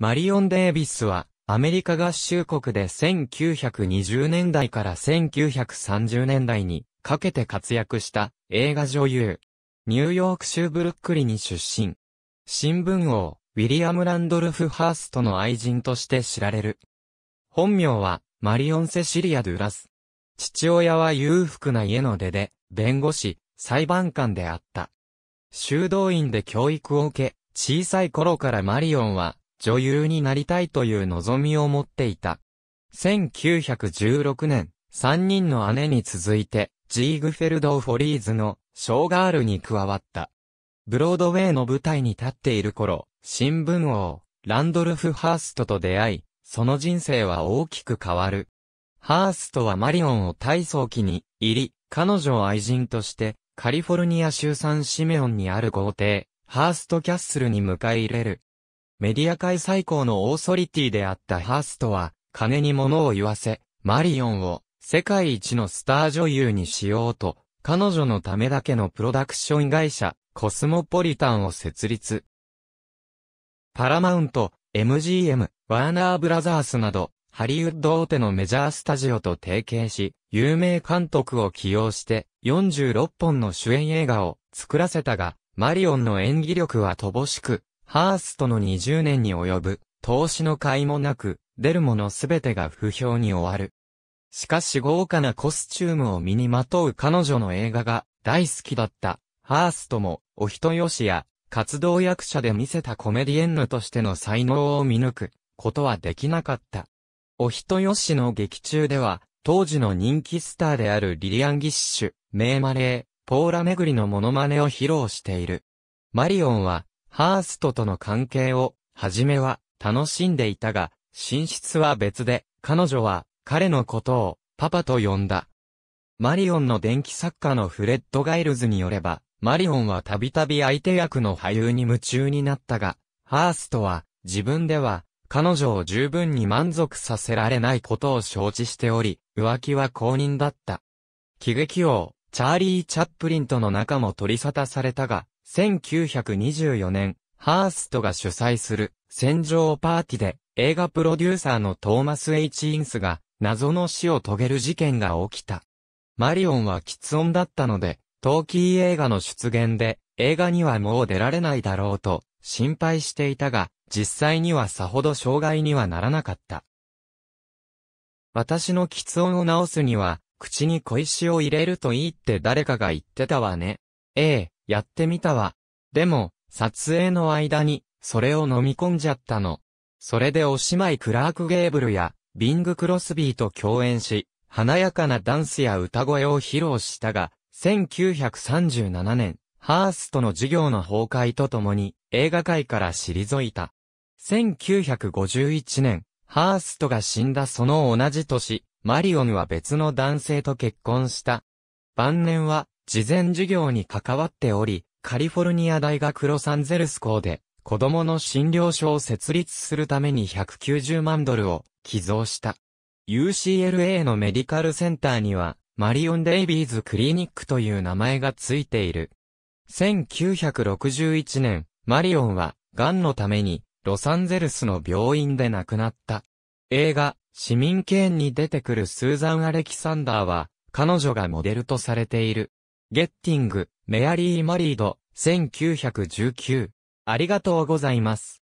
マリオン・デービスは、アメリカ合衆国で1920年代から1930年代にかけて活躍した映画女優。ニューヨーク州ブルックリに出身。新聞王、ウィリアム・ランドルフ・ハーストの愛人として知られる。本名は、マリオン・セシリア・ドゥラス。父親は裕福な家の出で、弁護士、裁判官であった。修道院で教育を受け、小さい頃からマリオンは、女優になりたいという望みを持っていた。1916年、3人の姉に続いて、ジーグフェルド・フォリーズのショーガールに加わった。ブロードウェイの舞台に立っている頃、新聞王、ランドルフ・ハーストと出会い、その人生は大きく変わる。ハーストはマリオンを体操機に入り、彼女を愛人として、カリフォルニア州産シメオンにある豪邸、ハーストキャッスルに迎え入れる。メディア界最高のオーソリティであったハーストは、金に物を言わせ、マリオンを世界一のスター女優にしようと、彼女のためだけのプロダクション会社、コスモポリタンを設立。パラマウント、MGM、ワーナーブラザースなど、ハリウッド大手のメジャースタジオと提携し、有名監督を起用して、46本の主演映画を作らせたが、マリオンの演技力は乏しく、ハーストの20年に及ぶ、投資の甲斐もなく、出るものすべてが不評に終わる。しかし豪華なコスチュームを身にまとう彼女の映画が大好きだったハーストもお人よしや活動役者で見せたコメディエンヌとしての才能を見抜くことはできなかった。お人よしの劇中では当時の人気スターであるリリアン・ギッシュ、メマレー、ポーラ・メグリのモノマネを披露している。マリオンはハーストとの関係を、はじめは、楽しんでいたが、寝室は別で、彼女は、彼のことを、パパと呼んだ。マリオンの電気作家のフレッド・ガイルズによれば、マリオンはたびたび相手役の俳優に夢中になったが、ハーストは、自分では、彼女を十分に満足させられないことを承知しており、浮気は公認だった。喜劇王、チャーリー・チャップリンとの仲も取り沙汰されたが、1924年、ハーストが主催する戦場パーティで映画プロデューサーのトーマス・エイチ・インスが謎の死を遂げる事件が起きた。マリオンは喫音だったので、トーキー映画の出現で映画にはもう出られないだろうと心配していたが、実際にはさほど障害にはならなかった。私の喫音を治すには、口に小石を入れるといいって誰かが言ってたわね。ええ、やってみたわ。でも、撮影の間に、それを飲み込んじゃったの。それでおしまいクラーク・ゲーブルや、ビング・クロスビーと共演し、華やかなダンスや歌声を披露したが、1937年、ハーストの授業の崩壊とともに映画界から退いた。1951年、ハーストが死んだその同じ年、マリオンは別の男性と結婚した。晩年は事前授業に関わっており、カリフォルニア大学ロサンゼルス校で、子供の診療所を設立するために190万ドルを寄贈した。UCLA のメディカルセンターには、マリオン・デイビーズ・クリニックという名前がついている。1961年、マリオンは、癌のために、ロサンゼルスの病院で亡くなった。映画、市民権に出てくるスーザン・アレキサンダーは、彼女がモデルとされている。ゲッティング、メアリー・マリード、1919。ありがとうございます。